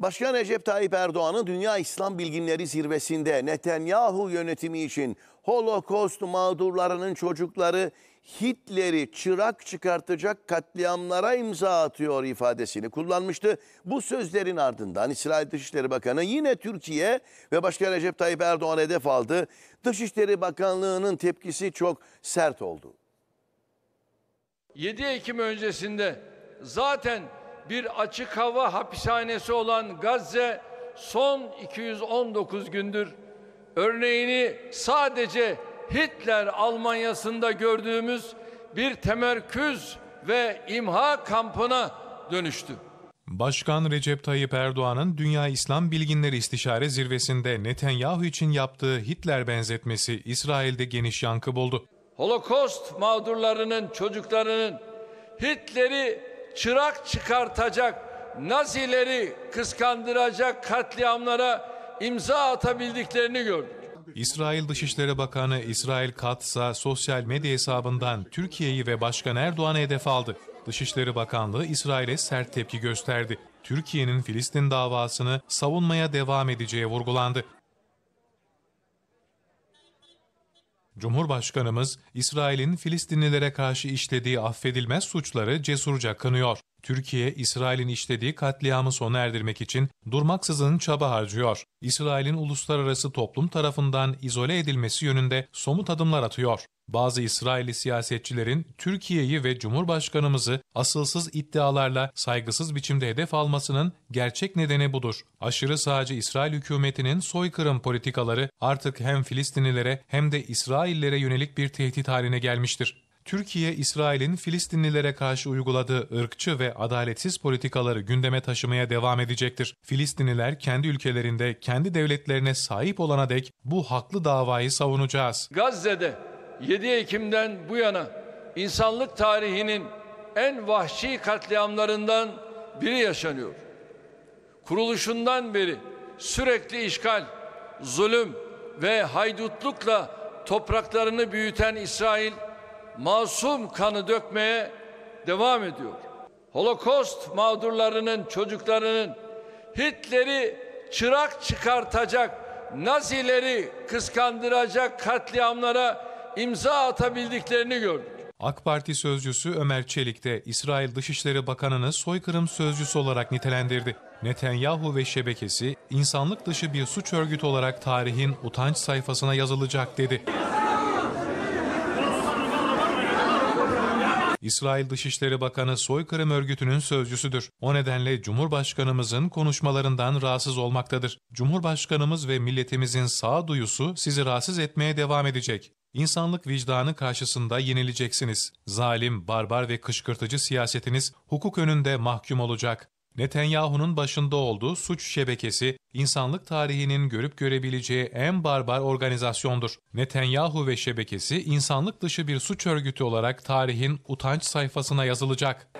Başkan Recep Tayyip Erdoğan'ın Dünya İslam Bilginleri Zirvesi'nde Netanyahu yönetimi için Holocaust mağdurlarının çocukları Hitler'i çırak çıkartacak katliamlara imza atıyor ifadesini kullanmıştı. Bu sözlerin ardından İsrail Dışişleri Bakanı yine Türkiye ve Başkan Recep Tayyip Erdoğan hedef aldı. Dışişleri Bakanlığı'nın tepkisi çok sert oldu. 7 Ekim öncesinde zaten bir açık hava hapishanesi olan Gazze son 219 gündür örneğini sadece Hitler Almanyası'nda gördüğümüz bir temerküz ve imha kampına dönüştü. Başkan Recep Tayyip Erdoğan'ın Dünya İslam Bilginleri İstişare Zirvesi'nde Netanyahu için yaptığı Hitler benzetmesi İsrail'de geniş yankı buldu. Holokost mağdurlarının çocuklarının Hitler'i çırak çıkartacak, Nazileri kıskandıracak katliamlara imza atabildiklerini gördük. İsrail Dışişleri Bakanı İsrail Katz'a sosyal medya hesabından Türkiye'yi ve Başkan Erdoğan'ı hedef aldı. Dışişleri Bakanlığı İsrail'e sert tepki gösterdi. Türkiye'nin Filistin davasını savunmaya devam edeceği vurgulandı. Cumhurbaşkanımız İsrail'in Filistinlilere karşı işlediği affedilmez suçları cesurca kınıyor. Türkiye, İsrail'in işlediği katliamı sona erdirmek için durmaksızın çaba harcıyor. İsrail'in uluslararası toplum tarafından izole edilmesi yönünde somut adımlar atıyor. Bazı İsrailli siyasetçilerin Türkiye'yi ve Cumhurbaşkanımızı asılsız iddialarla saygısız biçimde hedef almasının gerçek nedeni budur. Aşırı sağcı İsrail hükümetinin soykırım politikaları artık hem Filistinlilere hem de İsraillere yönelik bir tehdit haline gelmiştir. Türkiye, İsrail'in Filistinlilere karşı uyguladığı ırkçı ve adaletsiz politikaları gündeme taşımaya devam edecektir. Filistinliler kendi ülkelerinde, kendi devletlerine sahip olana dek bu haklı davayı savunacağız. Gazze'de 7 Ekim'den bu yana insanlık tarihinin en vahşi katliamlarından biri yaşanıyor. Kuruluşundan beri sürekli işgal, zulüm ve haydutlukla topraklarını büyüten İsrail masum kanı dökmeye devam ediyor. Holokost mağdurlarının çocuklarının Hitler'i çırak çıkartacak, Nazileri kıskandıracak katliamlara imza atabildiklerini gördük. AK Parti sözcüsü Ömer Çelik de İsrail Dışişleri Bakanı'nı soykırım sözcüsü olarak nitelendirdi. Netanyahu ve şebekesi insanlık dışı bir suç örgütü olarak tarihin utanç sayfasına yazılacak dedi. İsrail Dışişleri Bakanı soykırım örgütünün sözcüsüdür. O nedenle Cumhurbaşkanımızın konuşmalarından rahatsız olmaktadır. Cumhurbaşkanımız ve milletimizin sağduyusu sizi rahatsız etmeye devam edecek. İnsanlık vicdanı karşısında yenileceksiniz. Zalim, barbar ve kışkırtıcı siyasetiniz hukuk önünde mahkum olacak. Netanyahu'nun başında olduğu suç şebekesi, insanlık tarihinin görüp görebileceği en barbar organizasyondur. Netanyahu ve şebekesi, insanlık dışı bir suç örgütü olarak tarihin utanç sayfasına yazılacak.